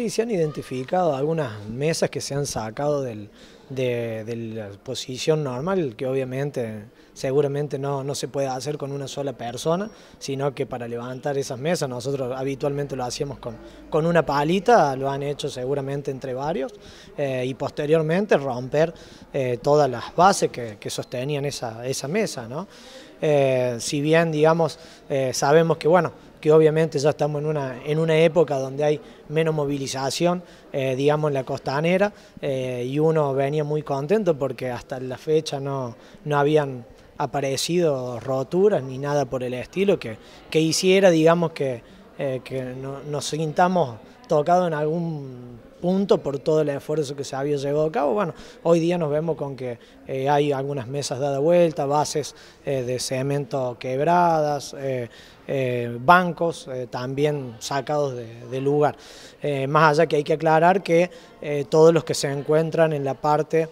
Sí, se han identificado algunas mesas que se han sacado de, la posición normal, que obviamente seguramente no, se puede hacer con una sola persona, sino que para levantar esas mesas, nosotros habitualmente lo hacíamos con, una palita, lo han hecho seguramente entre varios, eh, y posteriormente romper eh, todas las bases que, sostenían esa, mesa. ¿no? Eh, si bien, digamos, sabemos que, bueno, que obviamente ya estamos en una, en una época donde hay menos movilización, eh, digamos, en la costanera, eh, y uno venía muy contento porque hasta la fecha no, no habían aparecido roturas ni nada por el estilo que, que hiciera, digamos, que, eh, que nos sintamos tocados en algún punto por todo el esfuerzo que se había llevado a cabo. Bueno, hoy día nos vemos con que hay algunas mesas dadas vuelta, bases de cemento quebradas, eh, bancos eh, también sacados de, lugar. Eh, más allá que hay que aclarar que todos los que se encuentran en la parte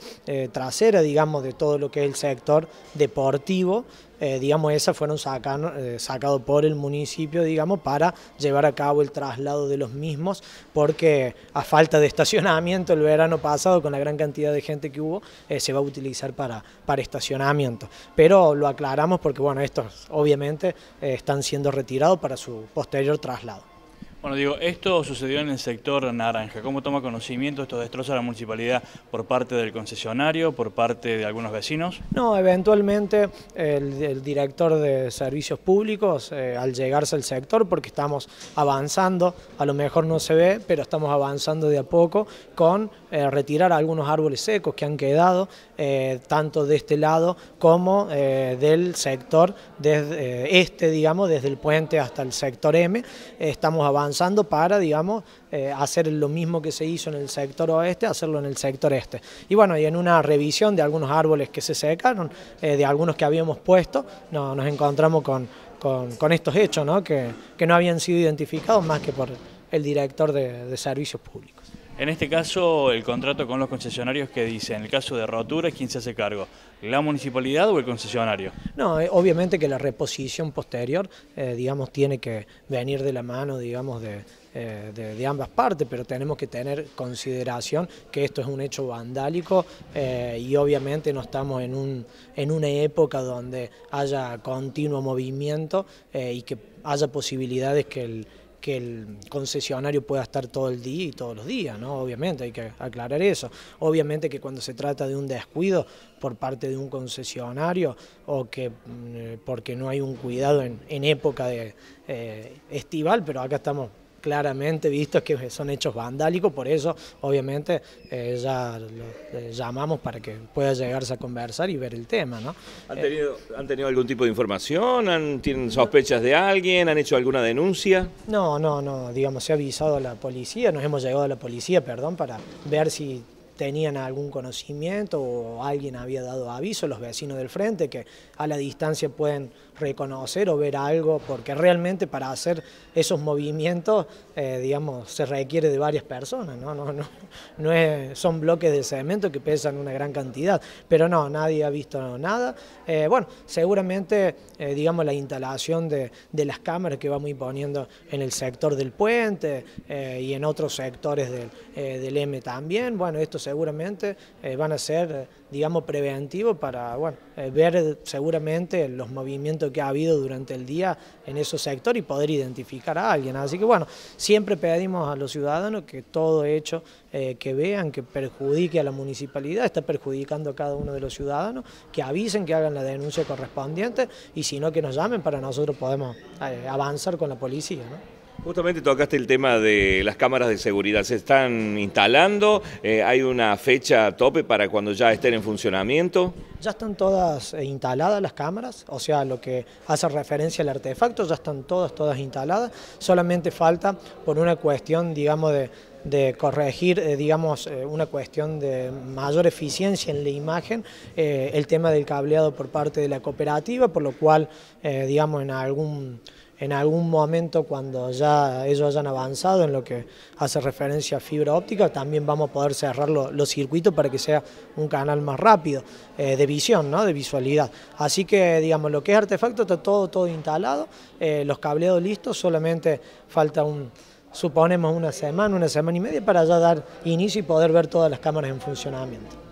trasera, digamos, de todo lo que es el sector deportivo, digamos, esas fueron sacados por el municipio, digamos, para llevar a cabo el traslado de los mismos, porque a falta de estacionamiento el verano pasado, con la gran cantidad de gente que hubo, se va a utilizar para, para estacionamiento. Pero lo aclaramos porque, bueno, estos obviamente están siendo retirado para su posterior traslado. Bueno, digo, esto sucedió en el sector naranja. ¿Cómo toma conocimiento estos destrozos a la municipalidad por parte del concesionario, por parte de algunos vecinos? No, eventualmente el, director de servicios públicos, eh, al llegarse al sector, porque estamos avanzando, a lo mejor no se ve, pero estamos avanzando de a poco con eh, retirar algunos árboles secos que han quedado, eh, tanto de este lado como del sector este, digamos, desde el puente hasta el sector M. estamos avanzando para, digamos, eh, hacer lo mismo que se hizo en el sector oeste, hacerlo en el sector este. Y bueno, y en una revisión de algunos árboles que se secaron, eh, de algunos que habíamos puesto, no, nos encontramos con, estos hechos, Que, no habían sido identificados más que por el director de servicios públicos. En este caso, el contrato con los concesionarios que dice, en el caso de rotura, ¿quién se hace cargo? ¿La municipalidad o el concesionario? No, eh, obviamente que la reposición posterior, eh, digamos, tiene que venir de la mano, digamos, eh, de, de, ambas partes, pero tenemos que tener consideración que esto es un hecho vandálico y obviamente no estamos en, un, en una época donde haya continuo movimiento y que haya posibilidades que el que el concesionario pueda estar todo el día y todos los días, ¿no? Obviamente, hay que aclarar eso. Obviamente que cuando se trata de un descuido por parte de un concesionario o que mm, eh, porque no hay un cuidado en, época de eh, estival, pero acá estamos claramente visto que son hechos vandálicos, por eso obviamente eh, ya eh, llamamos para que pueda llegarse a conversar y ver el tema. ¿no? ¿Han, tenido, algún tipo de información? ¿Han, ¿Tienen sospechas de alguien? ¿Han hecho alguna denuncia? No, no, no, digamos, se ha avisado a la policía, nos hemos llegado a la policía, perdón, para ver si tenían algún conocimiento o alguien había dado aviso, los vecinos del frente, que a la distancia pueden reconocer o ver algo, porque realmente para hacer esos movimientos, eh, digamos, se requiere de varias personas, ¿no? No, es, son bloques de cemento que pesan una gran cantidad, pero no, nadie ha visto nada. Eh, bueno, seguramente, eh, digamos, la instalación de, las cámaras que vamos imponiendo en el sector del puente y en otros sectores del, M también, bueno, esto seguramente van a ser, digamos, preventivo para, bueno, ver seguramente los movimientos que ha habido durante el día en esos sectores y poder identificar a alguien. Así que bueno, siempre pedimos a los ciudadanos que todo hecho eh, que vean que perjudique a la municipalidad está perjudicando a cada uno de los ciudadanos, que avisen, que hagan la denuncia correspondiente y si no que nos llamen para nosotros podemos eh, avanzar con la policía. Justamente tocaste el tema de las cámaras de seguridad. ¿Se están instalando? Eh, ¿Hay una fecha tope para cuando ya estén en funcionamiento? Ya están todas eh, instaladas las cámaras, o sea, lo que hace referencia al artefacto, ya están todas, todas instaladas. Solamente falta por una cuestión, digamos, de, corregir, eh, digamos, una cuestión de mayor eficiencia en la imagen, el tema del cableado por parte de la cooperativa, por lo cual, digamos, en algún en algún momento cuando ya ellos hayan avanzado en lo que hace referencia a fibra óptica, también vamos a poder cerrar los circuitos para que sea un canal más rápido eh, de visión, de visualidad. Así que, digamos, lo que es artefacto está todo, todo instalado, eh, los cableados listos, solamente falta un suponemos una semana, una semana y media para ya dar inicio y poder ver todas las cámaras en funcionamiento.